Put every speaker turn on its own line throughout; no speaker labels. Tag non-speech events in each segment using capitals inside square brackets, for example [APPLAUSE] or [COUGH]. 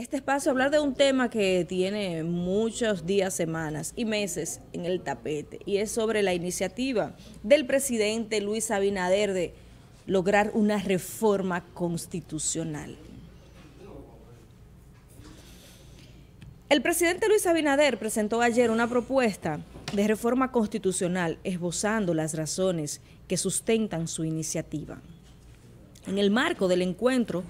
este espacio, hablar de un tema que tiene muchos días, semanas y meses en el tapete, y es sobre la iniciativa del presidente Luis Abinader de lograr una reforma constitucional. El presidente Luis Abinader presentó ayer una propuesta de reforma constitucional esbozando las razones que sustentan su iniciativa. En el marco del encuentro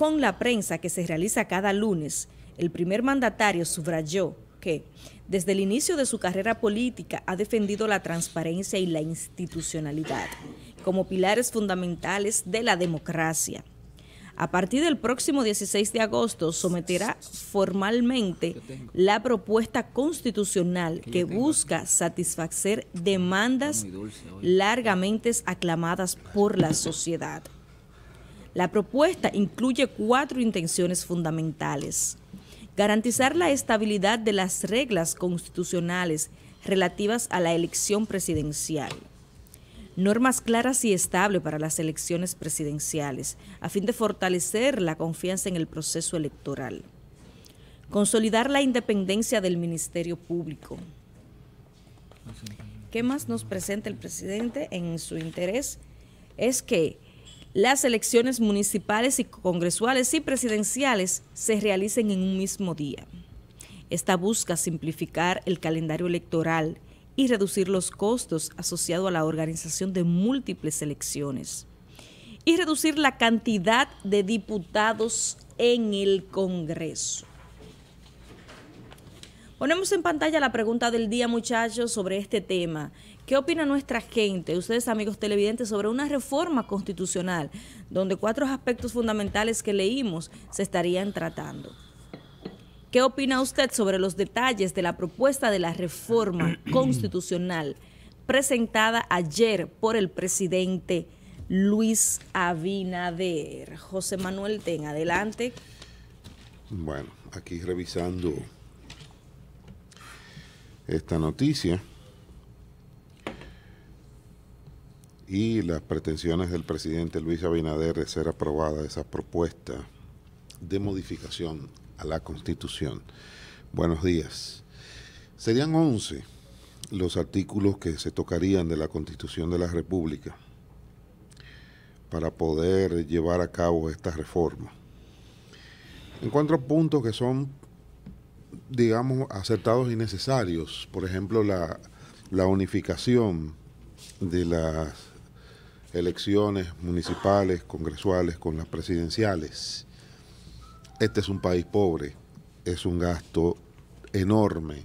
con la prensa que se realiza cada lunes, el primer mandatario subrayó que desde el inicio de su carrera política ha defendido la transparencia y la institucionalidad como pilares fundamentales de la democracia. A partir del próximo 16 de agosto someterá formalmente la propuesta constitucional que busca satisfacer demandas largamente aclamadas por la sociedad. La propuesta incluye cuatro intenciones fundamentales. Garantizar la estabilidad de las reglas constitucionales relativas a la elección presidencial. Normas claras y estables para las elecciones presidenciales, a fin de fortalecer la confianza en el proceso electoral. Consolidar la independencia del Ministerio Público. ¿Qué más nos presenta el presidente en su interés? Es que las elecciones municipales y congresuales y presidenciales se realicen en un mismo día. Esta busca simplificar el calendario electoral y reducir los costos asociados a la organización de múltiples elecciones y reducir la cantidad de diputados en el Congreso. Ponemos en pantalla la pregunta del día, muchachos, sobre este tema. ¿Qué opina nuestra gente, ustedes amigos televidentes, sobre una reforma constitucional donde cuatro aspectos fundamentales que leímos se estarían tratando? ¿Qué opina usted sobre los detalles de la propuesta de la reforma [CLEARS THROAT] constitucional presentada ayer por el presidente Luis Abinader? José Manuel Ten, adelante.
Bueno, aquí revisando esta noticia. y las pretensiones del presidente Luis Abinader de ser aprobada esa propuesta de modificación a la Constitución. Buenos días. Serían 11 los artículos que se tocarían de la Constitución de la República para poder llevar a cabo esta reforma. En Encuentro puntos que son, digamos, acertados y necesarios. Por ejemplo, la unificación de las elecciones municipales, congresuales, con las presidenciales. Este es un país pobre, es un gasto enorme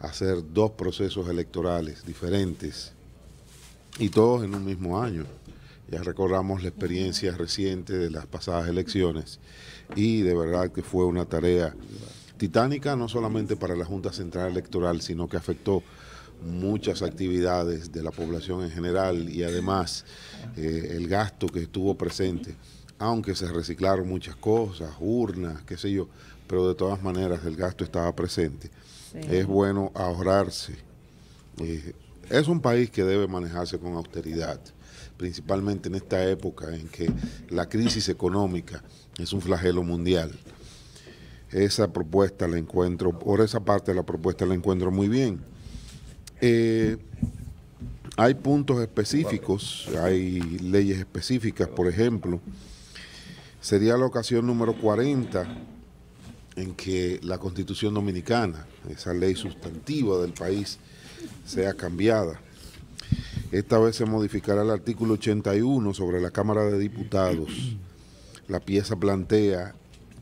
hacer dos procesos electorales diferentes y todos en un mismo año. Ya recordamos la experiencia reciente de las pasadas elecciones y de verdad que fue una tarea titánica no solamente para la Junta Central Electoral, sino que afectó muchas actividades de la población en general y además eh, el gasto que estuvo presente, aunque se reciclaron muchas cosas, urnas, qué sé yo, pero de todas maneras el gasto estaba presente. Es bueno ahorrarse. Eh, es un país que debe manejarse con austeridad, principalmente en esta época en que la crisis económica es un flagelo mundial. Esa propuesta la encuentro, por esa parte de la propuesta la encuentro muy bien eh, hay puntos específicos, hay leyes específicas, por ejemplo, sería la ocasión número 40 en que la constitución dominicana, esa ley sustantiva del país, sea cambiada. Esta vez se modificará el artículo 81 sobre la Cámara de Diputados. La pieza plantea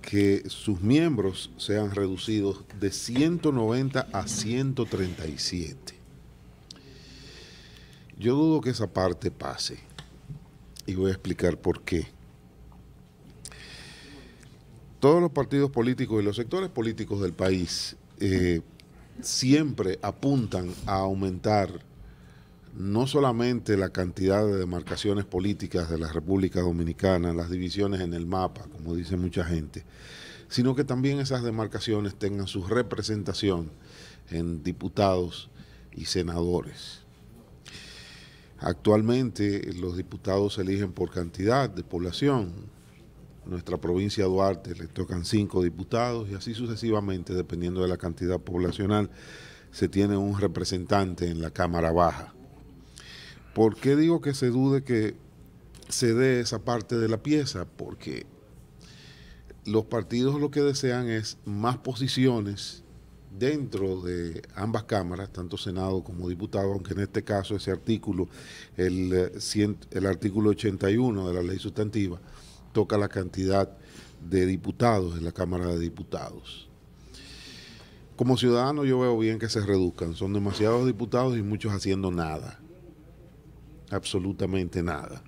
que sus miembros sean reducidos de 190 a 137. Yo dudo que esa parte pase y voy a explicar por qué. Todos los partidos políticos y los sectores políticos del país eh, siempre apuntan a aumentar no solamente la cantidad de demarcaciones políticas de la República Dominicana, las divisiones en el mapa, como dice mucha gente, sino que también esas demarcaciones tengan su representación en diputados y senadores. Actualmente los diputados se eligen por cantidad de población. nuestra provincia de Duarte le tocan cinco diputados y así sucesivamente, dependiendo de la cantidad poblacional, se tiene un representante en la Cámara Baja. ¿Por qué digo que se dude que se dé esa parte de la pieza? Porque los partidos lo que desean es más posiciones dentro de ambas cámaras, tanto Senado como Diputado, aunque en este caso ese artículo, el, eh, el artículo 81 de la ley sustantiva, toca la cantidad de diputados en la Cámara de Diputados. Como ciudadano yo veo bien que se reduzcan, son demasiados diputados y muchos haciendo nada, absolutamente nada.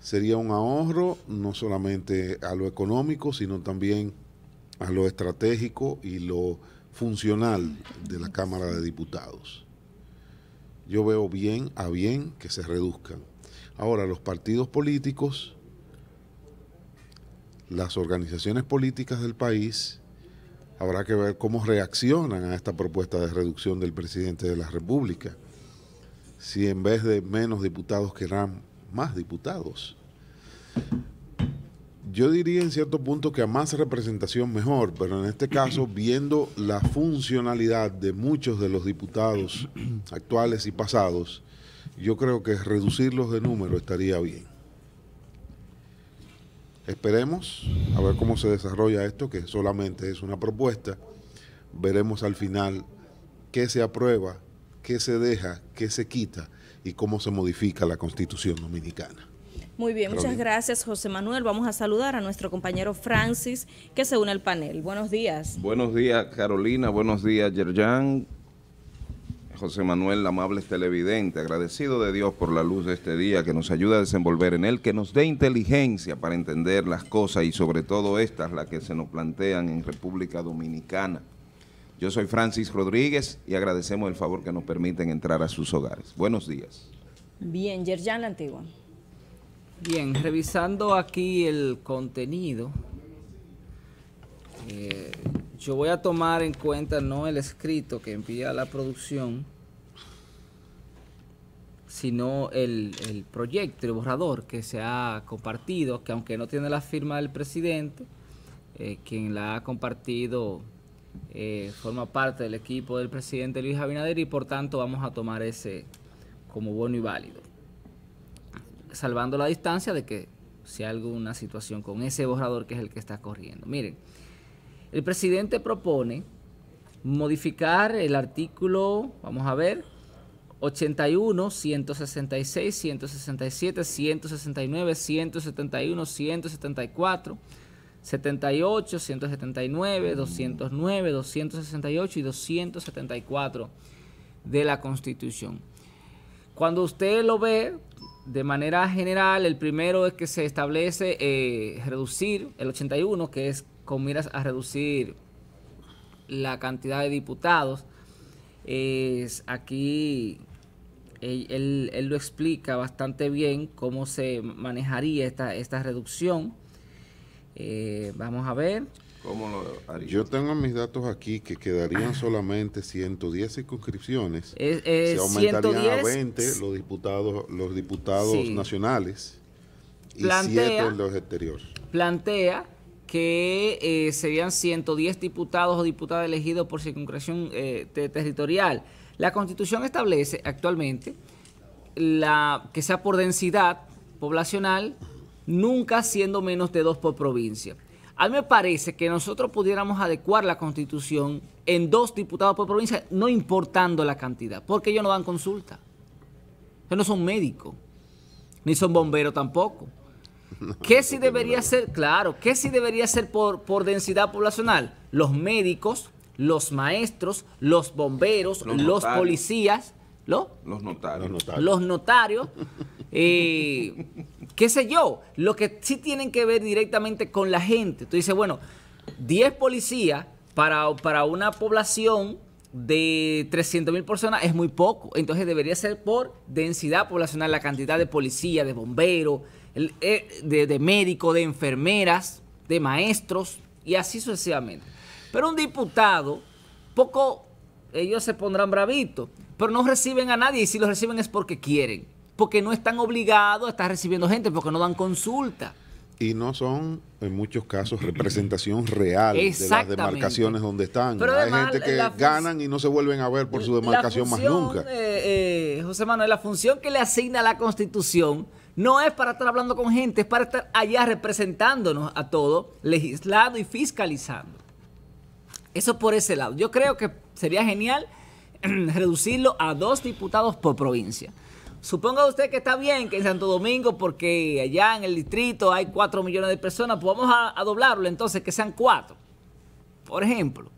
Sería un ahorro no solamente a lo económico, sino también a lo estratégico y lo funcional de la Cámara de Diputados. Yo veo bien a bien que se reduzcan. Ahora, los partidos políticos, las organizaciones políticas del país, habrá que ver cómo reaccionan a esta propuesta de reducción del presidente de la República. Si en vez de menos diputados querrán más diputados yo diría en cierto punto que a más representación mejor, pero en este caso, [CLEARS THROAT] viendo la funcionalidad de muchos de los diputados [CLEARS THROAT] actuales y pasados, yo creo que reducirlos de número estaría bien. Esperemos a ver cómo se desarrolla esto, que solamente es una propuesta. Veremos al final qué se aprueba, qué se deja, qué se quita y cómo se modifica la constitución dominicana.
Muy bien, muchas gracias José Manuel. Vamos a saludar a nuestro compañero Francis que se une al panel. Buenos días.
Buenos días Carolina, buenos días Yerjan, José Manuel, amable televidente, agradecido de Dios por la luz de este día que nos ayuda a desenvolver en él, que nos dé inteligencia para entender las cosas y sobre todo estas, las que se nos plantean en República Dominicana. Yo soy Francis Rodríguez y agradecemos el favor que nos permiten entrar a sus hogares. Buenos días.
Bien, Yerjan La Antigua.
Bien, revisando aquí el contenido, eh, yo voy a tomar en cuenta no el escrito que envía la producción, sino el, proyecto, el borrador que se ha compartido, que aunque no tiene la firma del presidente, eh, quien la ha compartido eh, forma parte del equipo del presidente Luis Abinader y por tanto vamos a tomar ese como bueno y válido salvando la distancia de que sea alguna situación con ese borrador que es el que está corriendo. Miren, el presidente propone modificar el artículo, vamos a ver, 81, 166, 167, 169, 171, 174, 78, 179, 209, 268 y 274 de la Constitución. Cuando usted lo ve, de manera general, el primero es que se establece eh, reducir el 81, que es con miras a reducir la cantidad de diputados. aquí él, lo explica bastante bien cómo se manejaría esta, reducción.
Eh, vamos a ver. Yo tengo mis datos aquí que quedarían ah. solamente 110 circunscripciones. se aumentarían a 20 los diputados, los diputados nacionales y en los exteriores.
Plantea que eh, serían 110 diputados o diputadas elegidos por circunscripción eh, territorial. La Constitución establece actualmente que sea por densidad poblacional, nunca siendo menos de dos por provincia. A mí me parece que nosotros pudiéramos adecuar la constitución en dos diputados por provincia, no importando la cantidad, porque ellos no dan consulta. Ellos no son médicos, ni son bomberos tampoco. [LAUGHS] ¿Qué si sí debería ser, claro, qué si sí debería ser por, densidad poblacional? Los médicos, los maestros, los bomberos, los, policías, los notarios. Los notarios. Los eh, [LAUGHS] qué sé yo, lo que sí tienen que ver directamente con la gente. Tú dices, bueno, 10 policías para, para una población de 300 mil personas es muy poco. Entonces debería ser por densidad poblacional la cantidad de policías, de bomberos, eh, de, médicos, de enfermeras, de maestros y así sucesivamente. Pero un diputado, poco, ellos se pondrán bravitos, pero no reciben a nadie y si lo reciben es porque quieren porque no están obligados a estar recibiendo gente, porque no dan consulta.
Y no son, en muchos casos, representación real de las demarcaciones donde están. Hay gente que ganan y no se vuelven a ver por su demarcación más nunca.
Eh, eh, José Manuel, la función que le asigna la Constitución no es para estar hablando con gente, es para estar allá representándonos a todos, legislando y fiscalizando. Eso por ese lado. Yo creo que sería genial [CLEARS THROAT] reducirlo a dos diputados por provincia. Suponga usted que está bien que en Santo Domingo, porque allá en el distrito hay 4 millones de personas, pues vamos a, doblarlo entonces, que sean cuatro. por ejemplo.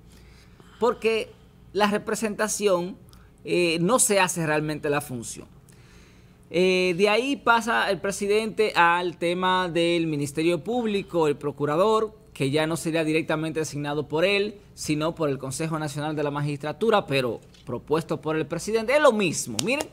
Porque la representación eh, no se hace realmente la función. Eh, de ahí pasa el presidente al tema del Ministerio Público, el procurador, que ya no sería directamente designado por él, sino por el Consejo Nacional de la Magistratura, pero propuesto por el presidente. Es lo mismo, miren.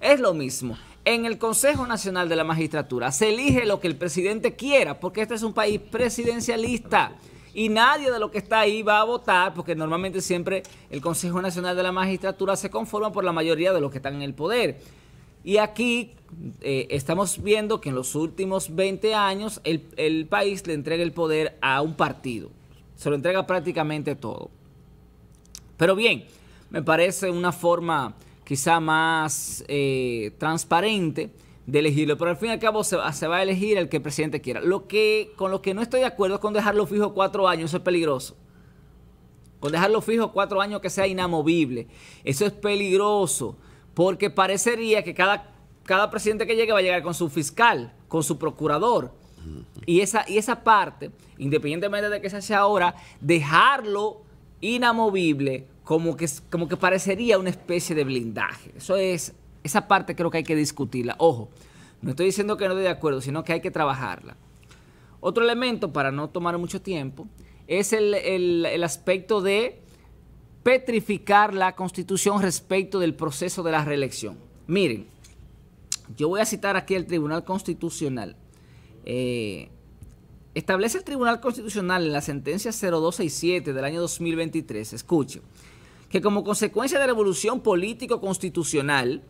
Es lo mismo. En el Consejo Nacional de la Magistratura se elige lo que el presidente quiera, porque este es un país presidencialista y nadie de lo que está ahí va a votar, porque normalmente siempre el Consejo Nacional de la Magistratura se conforma por la mayoría de los que están en el poder. Y aquí eh, estamos viendo que en los últimos 20 años el, el, país le entrega el poder a un partido. Se lo entrega prácticamente todo. Pero bien, me parece una forma quizá más eh, transparente de elegirlo, pero al fin y al cabo se, va a elegir el que el presidente quiera. Lo que, con lo que no estoy de acuerdo es con dejarlo fijo cuatro años, eso es peligroso. Con dejarlo fijo cuatro años que sea inamovible, eso es peligroso, porque parecería que cada, cada presidente que llegue va a llegar con su fiscal, con su procurador. Y esa, y esa parte, independientemente de que se hace ahora, dejarlo inamovible como que, como que parecería una especie de blindaje. Eso es, esa parte creo que hay que discutirla. Ojo, no estoy diciendo que no estoy de acuerdo, sino que hay que trabajarla. Otro elemento, para no tomar mucho tiempo, es el, aspecto de petrificar la constitución respecto del proceso de la reelección. Miren, yo voy a citar aquí al Tribunal Constitucional. Eh, establece el Tribunal Constitucional en la sentencia 0267 del año 2023. Escuche que como consecuencia de la evolución político-constitucional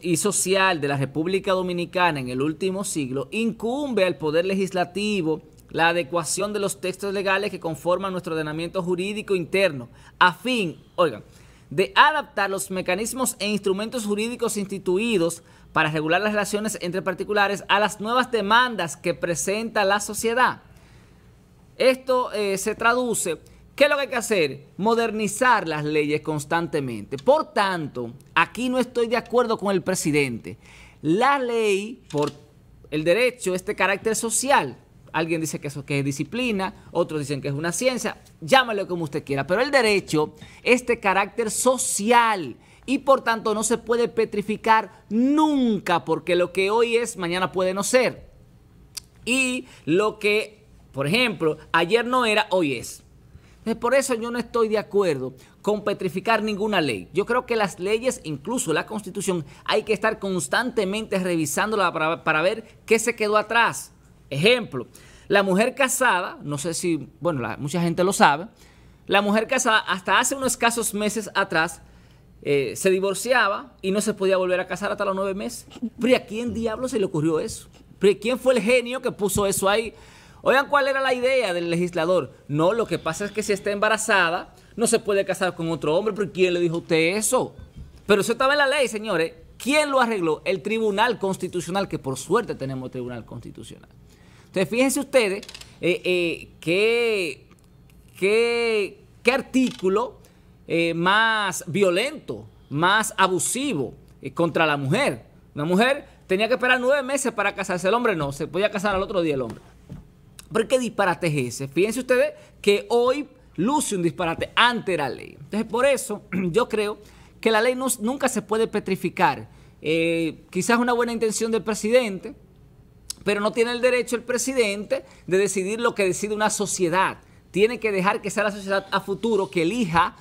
y social de la República Dominicana en el último siglo, incumbe al Poder Legislativo la adecuación de los textos legales que conforman nuestro ordenamiento jurídico interno, a fin, oigan, de adaptar los mecanismos e instrumentos jurídicos instituidos para regular las relaciones entre particulares a las nuevas demandas que presenta la sociedad. Esto eh, se traduce ¿Qué es lo que hay que hacer? Modernizar las leyes constantemente. Por tanto, aquí no estoy de acuerdo con el presidente. La ley, por el derecho, este carácter social. Alguien dice que eso que es disciplina, otros dicen que es una ciencia, llámalo como usted quiera, pero el derecho, este carácter social, y por tanto no se puede petrificar nunca, porque lo que hoy es, mañana puede no ser. Y lo que, por ejemplo, ayer no era, hoy es. Eh, por eso yo no estoy de acuerdo con petrificar ninguna ley. Yo creo que las leyes, incluso la constitución, hay que estar constantemente revisándola para, ver qué se quedó atrás. Ejemplo, la mujer casada, no sé si, bueno, mucha gente lo sabe, la mujer casada hasta hace unos escasos meses atrás eh, se divorciaba y no se podía volver a casar hasta los nueve meses. Pero ¿a quién diablo se le ocurrió eso? ¿Pero quién fue el genio que puso eso ahí? Oigan, ¿cuál era la idea del legislador? No, lo que pasa es que si está embarazada, no se puede casar con otro hombre, pero ¿quién le dijo a usted eso? Pero eso estaba en la ley, señores. ¿Quién lo arregló? El Tribunal Constitucional, que por suerte tenemos Tribunal Constitucional. Entonces, fíjense ustedes eh, eh, qué, qué, qué, artículo eh, más violento, más abusivo contra la mujer. Una mujer tenía que esperar nueve meses para casarse, el hombre no, se podía casar al otro día el hombre. Pero qué disparate es ese. Fíjense ustedes que hoy luce un disparate ante la ley. Entonces, por eso [CLEARS THROAT] yo creo que la ley nunca se puede petrificar. Eh, quizás una buena intención del presidente, pero no tiene el derecho el presidente de decidir lo que decide una sociedad. Tiene que dejar que sea la sociedad a futuro que elija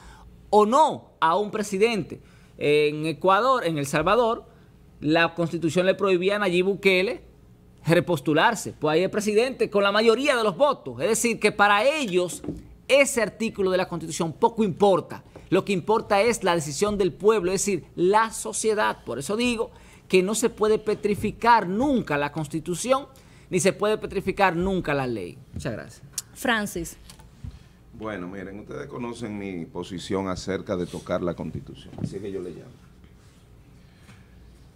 o no a un presidente. En Ecuador, en El Salvador, la constitución le prohibía a Nayib Bukele repostularse, pues ahí el presidente con la mayoría de los votos. Es decir, que para ellos ese artículo de la Constitución poco importa. Lo que importa es la decisión del pueblo, es decir, la sociedad. Por eso digo que no se puede petrificar nunca la Constitución, ni se puede petrificar nunca la ley. Muchas gracias.
Francis.
Bueno, miren, ustedes conocen mi posición acerca de tocar la Constitución, así que yo le llamo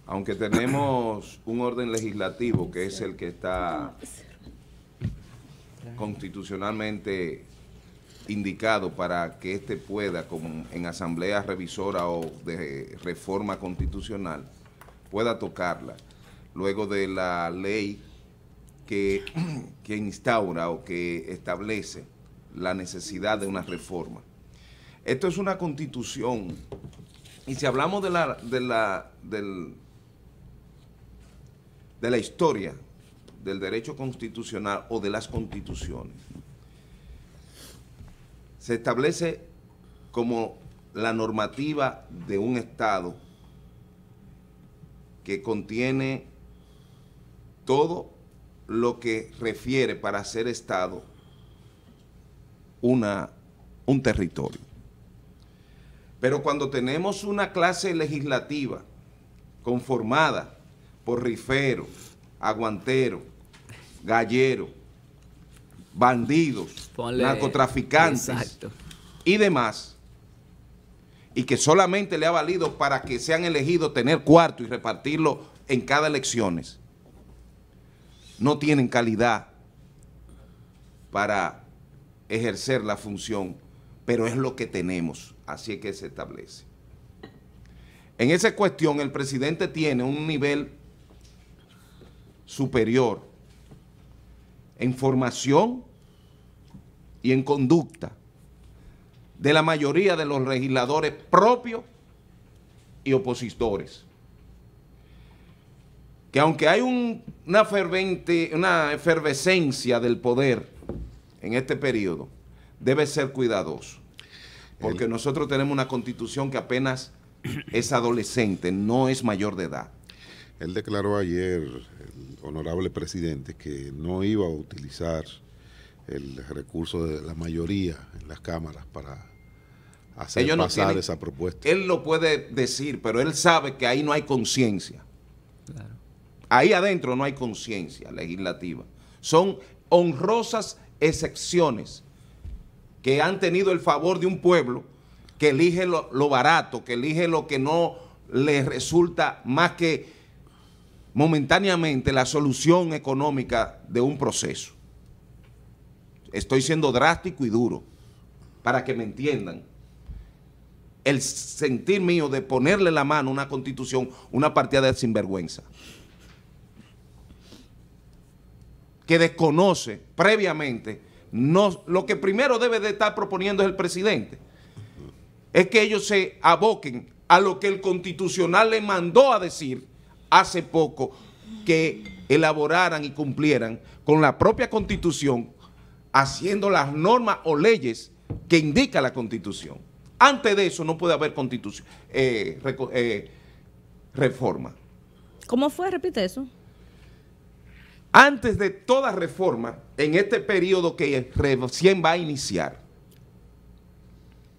aunque tenemos un orden legislativo que es el que está constitucionalmente indicado para que éste pueda, como en asamblea revisora o de reforma constitucional, pueda tocarla, luego de la ley que, instaura o que establece la necesidad de una reforma. Esto es una constitución y si hablamos de la, de la, del, de la historia del derecho constitucional o de las constituciones, se establece como la normativa de un Estado que contiene todo lo que refiere para ser Estado una, un territorio. Pero cuando tenemos una clase legislativa conformada porrifero, aguantero, gallero, bandidos, narcotraficantes y demás, y que solamente le ha valido para que sean elegidos tener cuarto y repartirlo en cada elecciones, no tienen calidad para ejercer la función, pero es lo que tenemos, así es que se establece. En esa cuestión el presidente tiene un nivel superior en formación y en conducta de la mayoría de los legisladores propios y opositores. Que aunque hay una, fervente, una efervescencia del poder en este periodo, debe ser cuidadoso. Porque nosotros tenemos una constitución que apenas es adolescente, no es mayor de edad. Él declaró
ayer, honorable presidente que no iba a utilizar el recurso de la mayoría en las cámaras para hacer pasar esa propuesta.
Él lo puede decir, pero él sabe que ahí no hay conciencia. Ahí adentro no hay conciencia legislativa. Son honrosas excepciones que han tenido el favor de un pueblo que elige lo barato, que elige lo que no le resulta más que momentáneamente la solución económica de un proceso. Estoy siendo drástico y duro, para que me entiendan. El sentir mío de ponerle la mano a una constitución, una partida de sinvergüenza, que desconoce previamente, no, lo que primero debe de estar proponiendo es el presidente, es que ellos se aboquen a lo que el constitucional le mandó a decir hace poco que elaboraran y cumplieran con la propia Constitución, haciendo las normas o leyes que indica la Constitución. Antes de eso no puede haber constitución, eh, eh, reforma.
¿Cómo fue? Repite eso.
Antes de toda reforma, en este periodo que recién va a iniciar,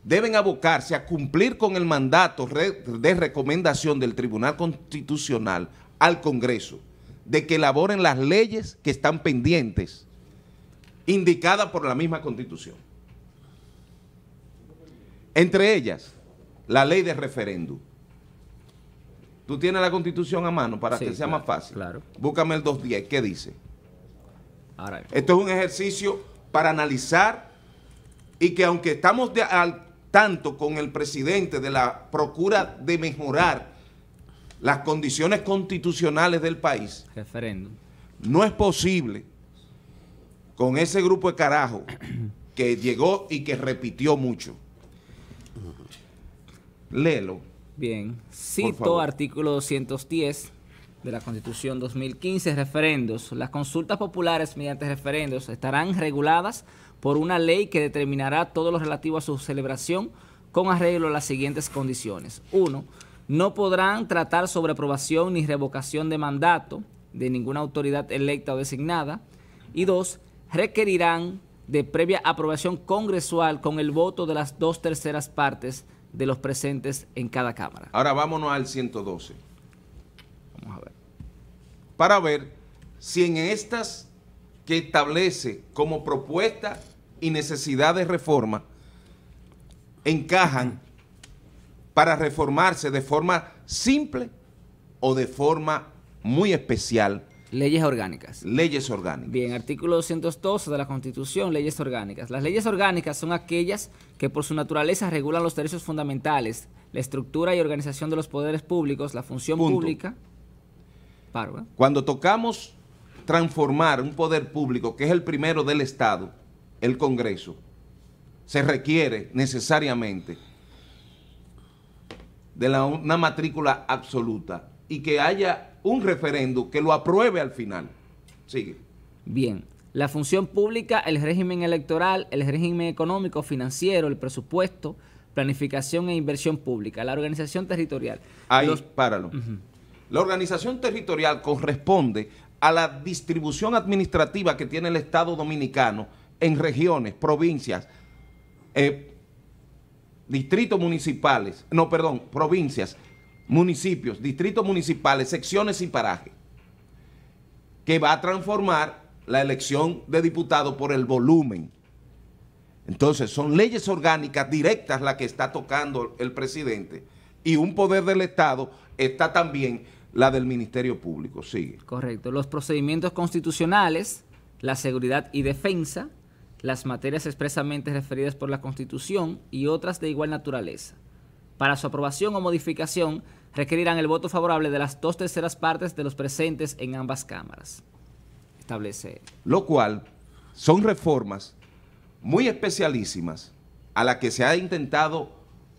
deben abocarse a cumplir con el mandato de recomendación del Tribunal Constitucional al Congreso de que elaboren las leyes que están pendientes, indicadas por la misma Constitución. Entre ellas, la ley de referéndum. Tú tienes la Constitución a mano para que sea más fácil. Búscame el 210, ¿qué dice? Esto es un ejercicio para analizar y que aunque estamos de, al, tanto con el presidente de la procura de mejorar las condiciones constitucionales del país. referendo No es posible con ese grupo de carajo [CLEARS THROAT] que llegó y que repitió mucho.
Léelo. Bien. Cito artículo 210 de la Constitución 2015, referendos. Las consultas populares mediante referendos estarán reguladas por una ley que determinará todo lo relativo a su celebración con arreglo a las siguientes condiciones. Uno, no podrán tratar sobre aprobación ni revocación de mandato de ninguna autoridad electa o designada. Y dos, requerirán de previa aprobación congresual con el voto de las dos terceras partes de los presentes en cada Cámara.
Ahora vámonos al 112. Vamos a ver. Para ver si en estas que establece como propuesta y necesidad de reforma encajan para reformarse de forma simple o de forma muy
especial. Leyes orgánicas. Leyes orgánicas. Bien, artículo 212 de la Constitución, leyes orgánicas. Las leyes orgánicas son aquellas que por su naturaleza regulan los derechos fundamentales, la estructura y organización de los poderes públicos, la función pública.
¿eh? Cuando tocamos transformar un poder público, que es el primero del Estado, el Congreso, se requiere necesariamente de una matrícula absoluta y que haya un referendo que lo apruebe al final. Sigue.
Bien. La función pública, el régimen electoral, el régimen económico, financiero, el presupuesto, planificación e inversión pública, la organización territorial. Ahí, páralo.
La organización territorial corresponde a la distribución administrativa que tiene el Estado Dominicano en regiones, provincias, eh, distritos municipales, no, perdón, provincias, municipios, distritos municipales, secciones y parajes, que va a transformar la elección de diputado por el volumen. Entonces, son leyes orgánicas directas las que está tocando el presidente y un poder del Estado está también la del Ministerio Público. Sigue.
Correcto. Los procedimientos constitucionales, la seguridad y defensa, las materias expresamente referidas por la Constitución y otras de igual naturaleza. Para su aprobación o modificación requerirán el voto favorable de las dos terceras partes de los presentes en ambas cámaras.
Establece. Lo cual son reformas muy especialísimas a las que se ha intentado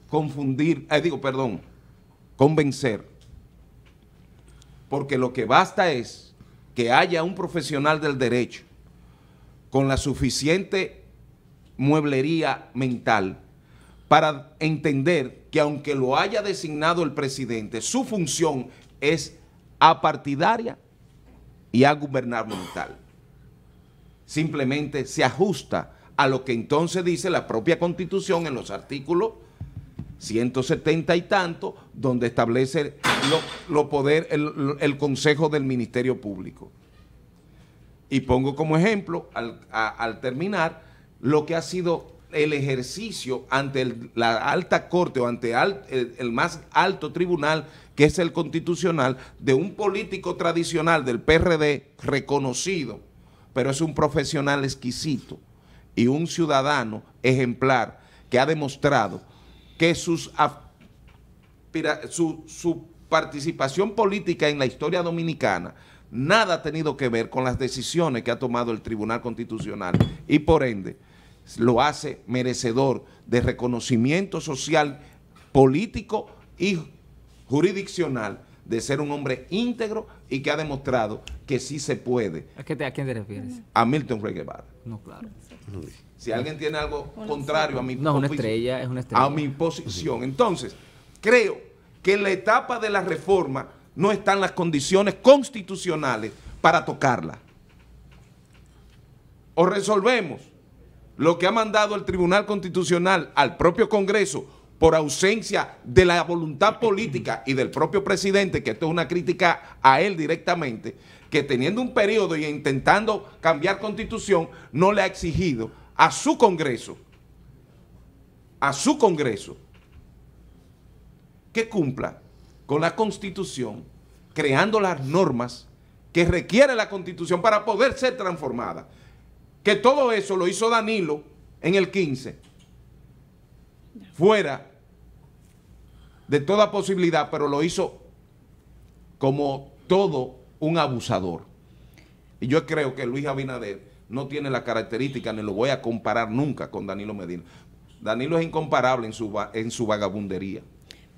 confundir, eh, digo, perdón, convencer. Porque lo que basta es que haya un profesional del derecho con la suficiente mueblería mental para entender que aunque lo haya designado el presidente, su función es apartidaria y a mental. Simplemente se ajusta a lo que entonces dice la propia Constitución en los artículos 170 y tanto, donde establece lo, poder, el Consejo del Ministerio Público. Y pongo como ejemplo, al, terminar, lo que ha sido el ejercicio ante la alta corte o ante el, más alto tribunal, que es el constitucional, de un político tradicional del PRD reconocido, pero es un profesional exquisito y un ciudadano ejemplar que ha demostrado que sus, su, su participación política en la historia dominicana nada ha tenido que ver con las decisiones que ha tomado el Tribunal Constitucional y por ende lo hace merecedor de reconocimiento social, político y jurisdiccional de ser un hombre íntegro y que ha demostrado que sí se puede.
¿A, quién te refieres? A Milton Rey No, claro.
Si alguien tiene algo contrario a mi, no, una estrella, es una estrella. a mi posición. Entonces, creo que en la etapa de la reforma no están las condiciones constitucionales para tocarla. O resolvemos lo que ha mandado el Tribunal Constitucional al propio Congreso por ausencia de la voluntad política y del propio presidente, que esto es una crítica a él directamente, que teniendo un periodo y intentando cambiar constitución, no le ha exigido a su Congreso, a su Congreso, que cumpla con la Constitución, creando las normas que requiere la Constitución para poder ser transformada. Que todo eso lo hizo Danilo en el 15, fuera de toda posibilidad, pero lo hizo como todo un abusador. Y yo creo que Luis Abinader no tiene la característica, ni lo voy a comparar nunca con Danilo Medina. Danilo es incomparable en su, en su vagabundería.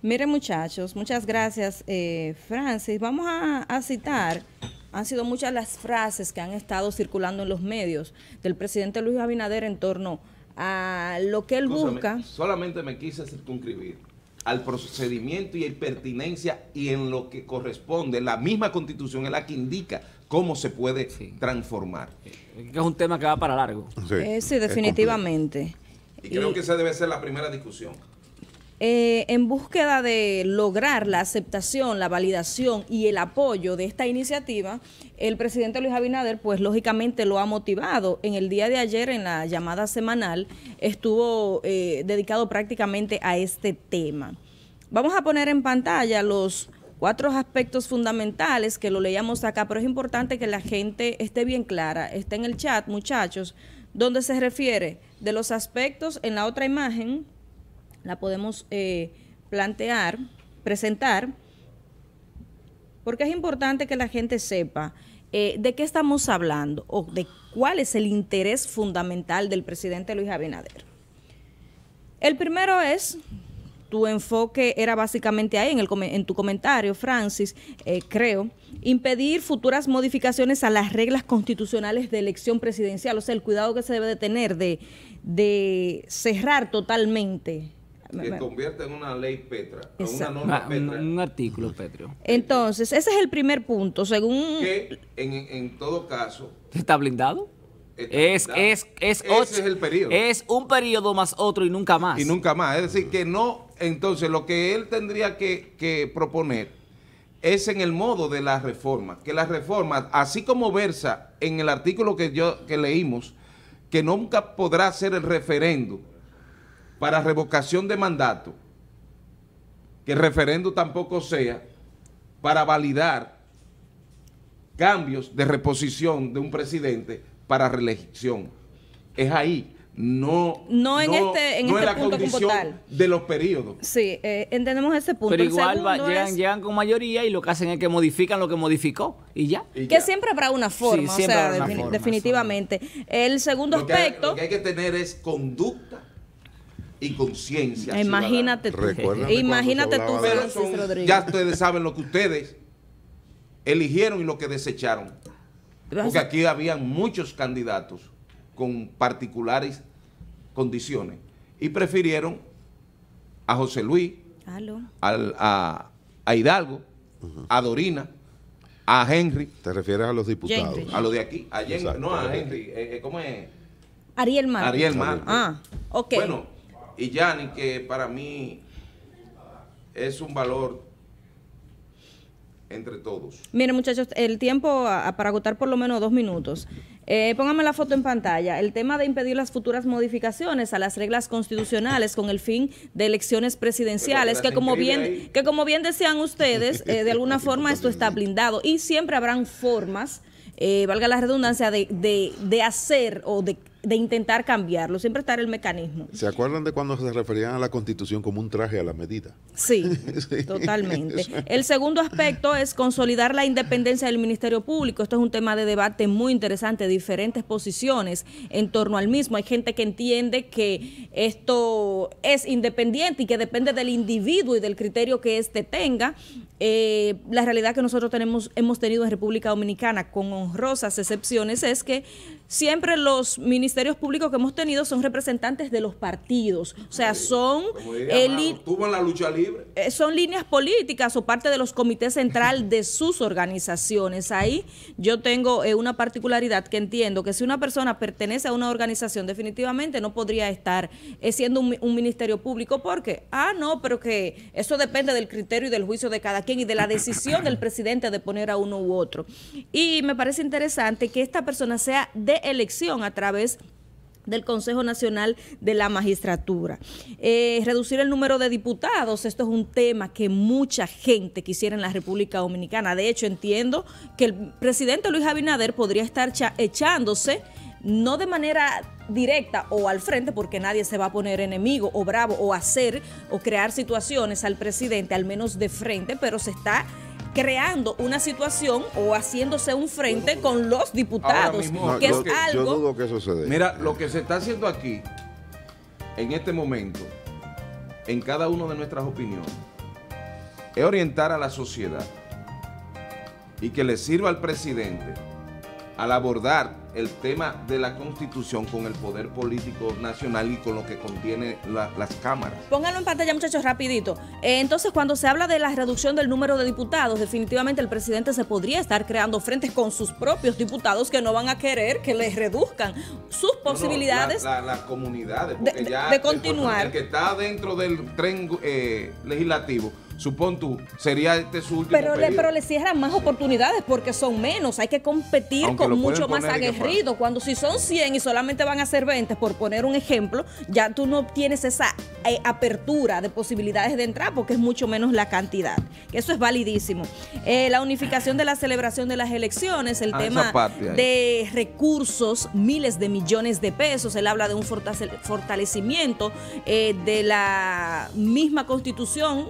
Mire muchachos, muchas gracias eh, Francis. Vamos a, citar, han sido muchas las frases que han estado circulando en los medios del presidente Luis Abinader en torno a lo que él busca.
Solamente me quise circunscribir al procedimiento y a la pertinencia y en lo que corresponde. La misma constitución es la que indica cómo se puede transformar. Es un tema que va para largo. Sí, eh, definitivamente. y creo que esa debe ser la primera discusión.
Eh, en búsqueda de lograr la aceptación, la validación y el apoyo de esta iniciativa, el presidente Luis Abinader, pues lógicamente lo ha motivado. En el día de ayer, en la llamada semanal, estuvo eh, dedicado prácticamente a este tema. Vamos a poner en pantalla los cuatro aspectos fundamentales que lo leíamos acá, pero es importante que la gente esté bien clara, está en el chat, muchachos, donde se refiere de los aspectos en la otra imagen la podemos eh, plantear, presentar, porque es importante que la gente sepa eh, de qué estamos hablando o de cuál es el interés fundamental del presidente Luis Abinader. El primero es, tu enfoque era básicamente ahí en, el, en tu comentario, Francis, eh, creo, impedir futuras modificaciones a las reglas constitucionales de elección presidencial, o sea, el cuidado que se debe de tener de, de cerrar totalmente que
convierte en una ley
Petra,
una norma ah,
Petra. Un, artículo Petro.
Entonces, ese es el primer punto, según...
Que en, todo caso... ¿Está blindado? Es, es, Ese es el periodo. Es un periodo más otro y nunca más. Y nunca más. Es decir, que no, entonces lo
que él tendría que, que proponer es en el modo de la reforma. Que la reforma, así como versa en el artículo que yo que leímos, que nunca podrá ser el referéndum para revocación de mandato, que el referendo tampoco sea para validar cambios de reposición de un presidente para reelección. Es
ahí no,
no en este, este la condición
de los periodos.
Sí, eh, entendemos ese punto. Pero igual
llegan, con mayoría y lo que hacen es que modifican lo que modificó y
ya. que
siempre habrá una forma, definitivamente. El segundo aspecto... lo que
hay que tener es conducta y conciencia. Imagínate tú. Imagínate tú, Ya ustedes saben lo que ustedes eligieron y lo que desecharon. Porque aquí habían muchos candidatos con particulares condiciones y prefirieron a José Luis, a, Hidalgo, a Dorina, a Henry. ¿Te refieres a los diputados? A los de aquí, no a Henry, eh, eh, ¿cómo es?
Ariel Mar. Ariel Mar. Ah, ok. Bueno,
y Yanni, que para mí es un valor entre todos.
Miren muchachos, el tiempo para agotar por lo menos dos minutos. Eh, póngame la foto en pantalla. El tema de impedir las futuras modificaciones a las reglas constitucionales con el fin de elecciones presidenciales, que como bien que como bien decían ustedes, [LAUGHS] eh, de alguna forma esto está blindado y siempre habrán formas, eh, valga la redundancia, de, de, de hacer o de de intentar cambiarlo, siempre estar el mecanismo.
¿Se acuerdan de cuando se referían a la constitución como un traje a la medida? Sí, [LAUGHS] totalmente.
el segundo aspecto es consolidar la independencia del Ministerio Público. Esto es un tema de debate muy interesante, diferentes posiciones en torno al mismo. Hay gente que entiende que esto es independiente y que depende del individuo y del criterio que éste tenga. Eh, la realidad que nosotros tenemos, hemos tenido en República Dominicana, con honrosas excepciones, es que siempre los ministerios públicos que hemos tenido son representantes de los partidos, o sea, son eh, Son líneas políticas o parte de los comités central [LAUGHS] de sus organizaciones. Ahí yo tengo eh, una particularidad que entiendo que si una persona pertenece a una organización definitivamente no podría estar eh, siendo un, un, ministerio público porque ah no, pero que eso depende del criterio y del juicio de cada quien y de la decisión del presidente de poner a uno u otro. Y me parece interesante que esta persona sea de elección a través del Consejo Nacional de la Magistratura. Eh, reducir el número de diputados, esto es un tema que mucha gente quisiera en la República Dominicana. De hecho, entiendo que el presidente Luis Abinader podría estar echándose, no de manera directa o al frente, porque nadie se va a poner enemigo o bravo o hacer o crear situaciones al presidente, al menos de frente, pero se está creando una situación o haciéndose un frente con los diputados, que
Mira, lo que se está haciendo aquí, en este momento, en cada una de nuestras opiniones, es orientar a la sociedad y que le sirva al presidente al abordar el tema de la constitución con el poder político nacional y con lo que contiene las cámaras.
Pónganlo en pantalla muchachos rapidito. Eh, entonces cuando se habla de la reducción del número de diputados, definitivamente el presidente se podría estar creando frentes con sus propios diputados que no van a querer que les reduzcan sus posibilidades.
las comunidades, porque de, ya continuar. que está dentro del tren eh, legislativo Supongo tú, sería este su último pero le, pero le
cierran más oportunidades porque son menos. Hay que competir con mucho más aguerrido. Cuando si son 100 y solamente van a ser 20, por poner un ejemplo, ya tú no tienes esa eh, apertura de posibilidades de entrar porque es mucho menos la cantidad. eso es validísimo. Eh, la unificación de la celebración de las elecciones, el ah, tema de recursos, miles de millones de pesos. Él habla de un fortalecimiento eh, de la misma constitución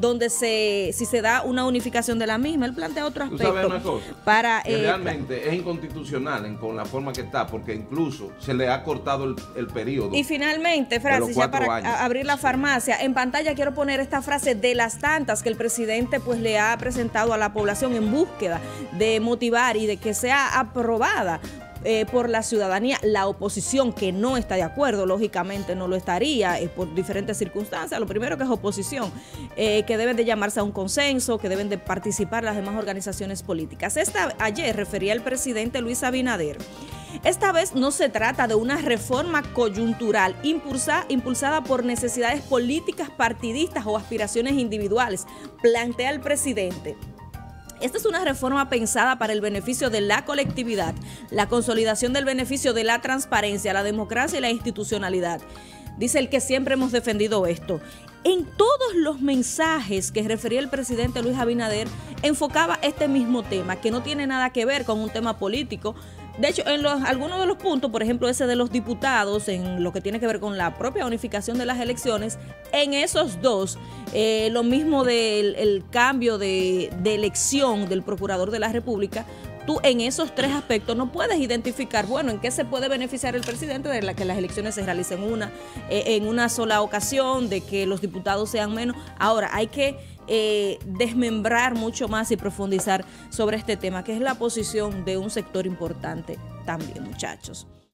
donde se, si se da una unificación de la misma. Él plantea otro aspecto. Para, eh, realmente
es inconstitucional con la forma que está, porque incluso se le ha cortado el, periodo. Y
finalmente, Francis, ya para abrir la farmacia, en pantalla quiero poner esta frase de las tantas que el presidente pues le ha presentado a la población en búsqueda de motivar y de que sea aprobada eh, por la ciudadanía, la oposición que no está de acuerdo, lógicamente no lo estaría es eh, por diferentes circunstancias. Lo primero que es oposición, eh, que deben de llamarse a un consenso, que deben de participar las demás organizaciones políticas. Esta ayer refería el presidente Luis Abinader. Esta vez no se trata de una reforma coyuntural impulsada por necesidades políticas partidistas o aspiraciones individuales, plantea el presidente. Esta es una reforma pensada para el beneficio de la colectividad, la consolidación del beneficio de la transparencia, la democracia y la institucionalidad. Dice el que siempre hemos defendido esto. En todos los mensajes que refería el presidente Luis Abinader, enfocaba este mismo tema, que no tiene nada que ver con un tema político, de hecho, en algunos de los puntos, por ejemplo, ese de los diputados, en lo que tiene que ver con la propia unificación de las elecciones, en esos dos, eh, lo mismo del cambio de, elección del Procurador de la República, tú en esos tres aspectos no puedes identificar, bueno, en qué se puede beneficiar el presidente de la que las elecciones se realicen una, eh, en una sola ocasión, de que los diputados sean menos. Ahora, hay que eh, desmembrar mucho más y profundizar sobre este tema, que es la posición de un sector importante también, muchachos.